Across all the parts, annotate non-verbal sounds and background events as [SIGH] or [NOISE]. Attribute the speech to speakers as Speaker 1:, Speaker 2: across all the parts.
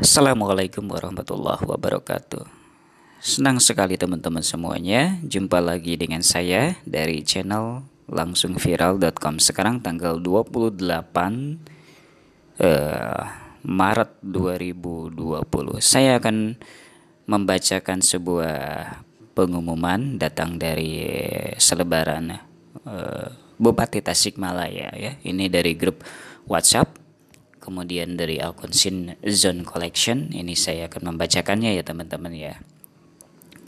Speaker 1: Assalamualaikum warahmatullahi wabarakatuh. Senang sekali teman-teman semuanya, jumpa lagi dengan saya dari channel langsungviral.com. sekarang tanggal 28 eh, Maret 2020. Saya akan membacakan sebuah pengumuman datang dari selebaran eh, Bupati Tasikmalaya ya. Ini dari grup WhatsApp kemudian dari akun Sin Zone Collection ini saya akan membacakannya ya teman-teman ya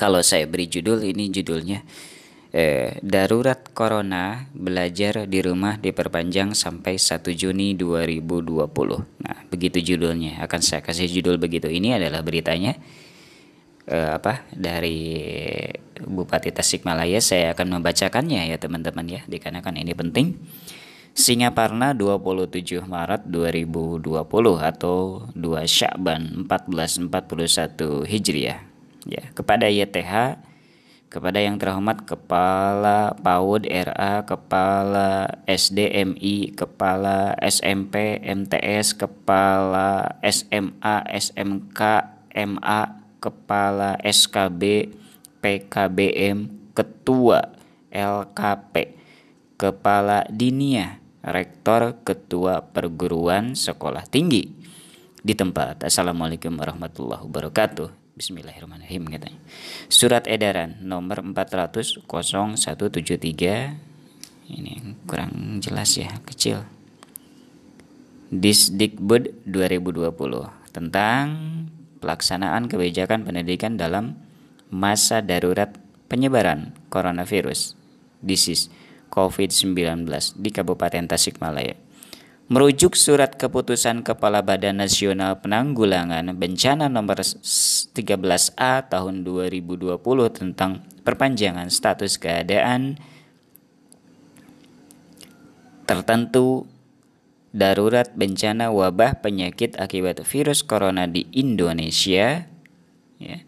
Speaker 1: kalau saya beri judul ini judulnya eh, darurat corona belajar di rumah diperpanjang sampai 1 Juni 2020 nah begitu judulnya akan saya kasih judul begitu ini adalah beritanya eh, apa dari Bupati Tasikmalaya saya akan membacakannya ya teman-teman ya dikarenakan ini penting Singaparna 27 Maret 2020 atau 2 Syakban 1441 Hijriah ya kepada YTH kepada yang terhormat Kepala PAUD RA, Kepala SDMI, Kepala SMP, MTS, Kepala SMA, SMK, MA, Kepala SKB, PKBM, Ketua LKP, Kepala Dinia, rektor ketua perguruan sekolah tinggi di tempat. Assalamualaikum warahmatullahi wabarakatuh. Bismillahirrahmanirrahim katanya. Surat edaran nomor 400173 ini kurang jelas ya, kecil. Disdikbud 2020 tentang pelaksanaan kebijakan pendidikan dalam masa darurat penyebaran coronavirus disease COVID-19 di Kabupaten Tasikmalaya. Merujuk surat keputusan Kepala Badan Nasional Penanggulangan Bencana nomor 13A tahun 2020 tentang perpanjangan status keadaan tertentu darurat bencana wabah penyakit akibat virus corona di Indonesia ya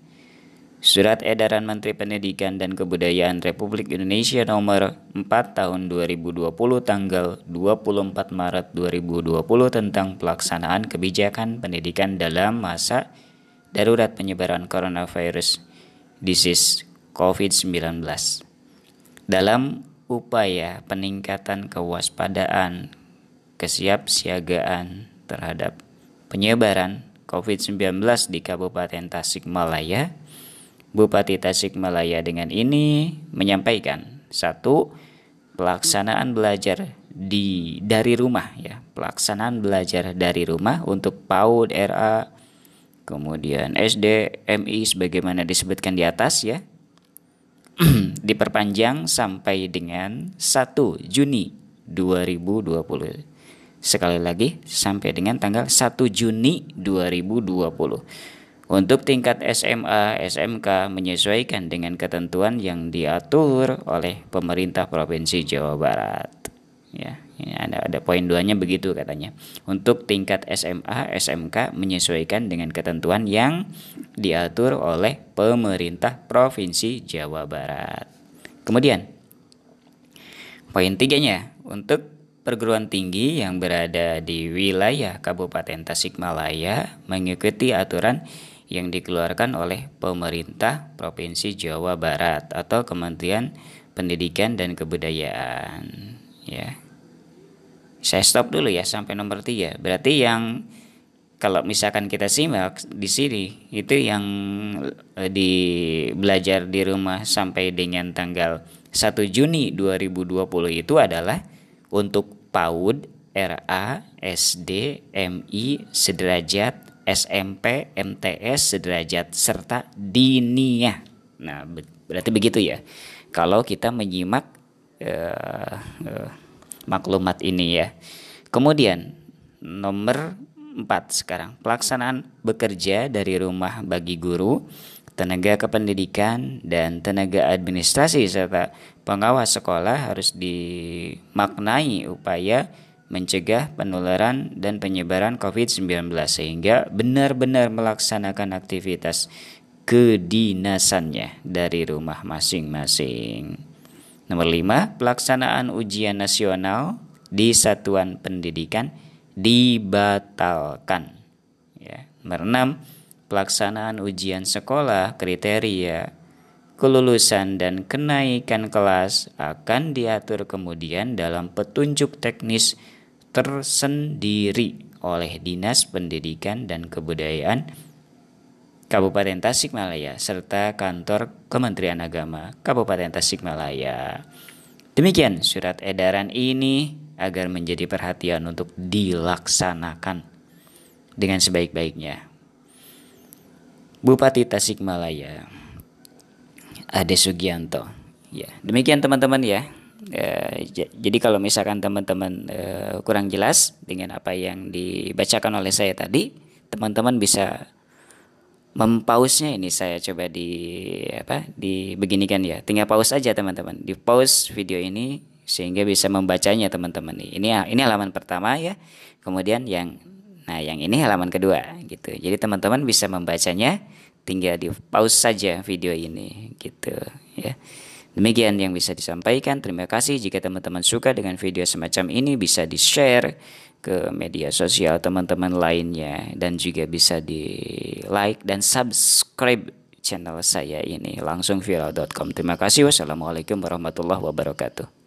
Speaker 1: Surat Edaran Menteri Pendidikan dan Kebudayaan Republik Indonesia nomor 4 tahun 2020 tanggal 24 Maret 2020 tentang pelaksanaan kebijakan pendidikan dalam masa darurat penyebaran coronavirus disease COVID-19. Dalam upaya peningkatan kewaspadaan, kesiapsiagaan terhadap penyebaran COVID-19 di Kabupaten Tasikmalaya, Bupati Tasikmalaya dengan ini menyampaikan satu pelaksanaan belajar di dari rumah ya pelaksanaan belajar dari rumah untuk PAUD RA kemudian SD MI sebagaimana disebutkan di atas ya [CLEARS THROAT] diperpanjang sampai dengan 1 Juni 2020 sekali lagi sampai dengan tanggal 1 Juni 2020 untuk tingkat SMA, SMK menyesuaikan dengan ketentuan yang diatur oleh pemerintah Provinsi Jawa Barat. Ya, ya ada ada poin duanya begitu katanya. Untuk tingkat SMA, SMK menyesuaikan dengan ketentuan yang diatur oleh pemerintah Provinsi Jawa Barat. Kemudian poin tiganya untuk perguruan tinggi yang berada di wilayah Kabupaten Tasikmalaya mengikuti aturan yang dikeluarkan oleh pemerintah Provinsi Jawa Barat atau Kementerian Pendidikan dan Kebudayaan ya. Saya stop dulu ya sampai nomor tiga. Berarti yang kalau misalkan kita simak di sini itu yang eh, di belajar di rumah sampai dengan tanggal 1 Juni 2020 itu adalah untuk PAUD, RA, SD, MI, sederajat, SMP, MTS, sederajat, serta diniyah. Nah, berarti begitu ya. Kalau kita menyimak eh, eh, maklumat ini ya. Kemudian nomor 4 sekarang pelaksanaan bekerja dari rumah bagi guru, tenaga kependidikan dan tenaga administrasi serta pengawas sekolah harus dimaknai upaya mencegah penularan dan penyebaran COVID-19 sehingga benar-benar melaksanakan aktivitas kedinasannya dari rumah masing-masing. Nomor 5, pelaksanaan ujian nasional di satuan pendidikan dibatalkan. Ya. Nomor 6, pelaksanaan ujian sekolah kriteria kelulusan dan kenaikan kelas akan diatur kemudian dalam petunjuk teknis tersendiri oleh Dinas Pendidikan dan Kebudayaan Kabupaten Tasikmalaya serta kantor Kementerian Agama Kabupaten Tasikmalaya. Demikian surat edaran ini agar menjadi perhatian untuk dilaksanakan dengan sebaik-baiknya. Bupati Tasikmalaya Ade Sugianto. Ya, demikian teman-teman ya. Eh, jadi kalau misalkan teman-teman e, kurang jelas dengan apa yang dibacakan oleh saya tadi, teman-teman bisa mempausnya ini saya coba di apa dibeginikan ya. Tinggal pause aja teman-teman. Di pause video ini sehingga bisa membacanya teman-teman. Ini ini halaman pertama ya. Kemudian yang nah yang ini halaman kedua gitu. Jadi teman-teman bisa membacanya tinggal di pause saja video ini gitu ya. Demikian yang bisa disampaikan. Terima kasih jika teman-teman suka dengan video semacam ini bisa di-share ke media sosial teman-teman lainnya dan juga bisa di-like dan subscribe channel saya ini langsung viral.com. Terima kasih. Wassalamualaikum warahmatullahi wabarakatuh.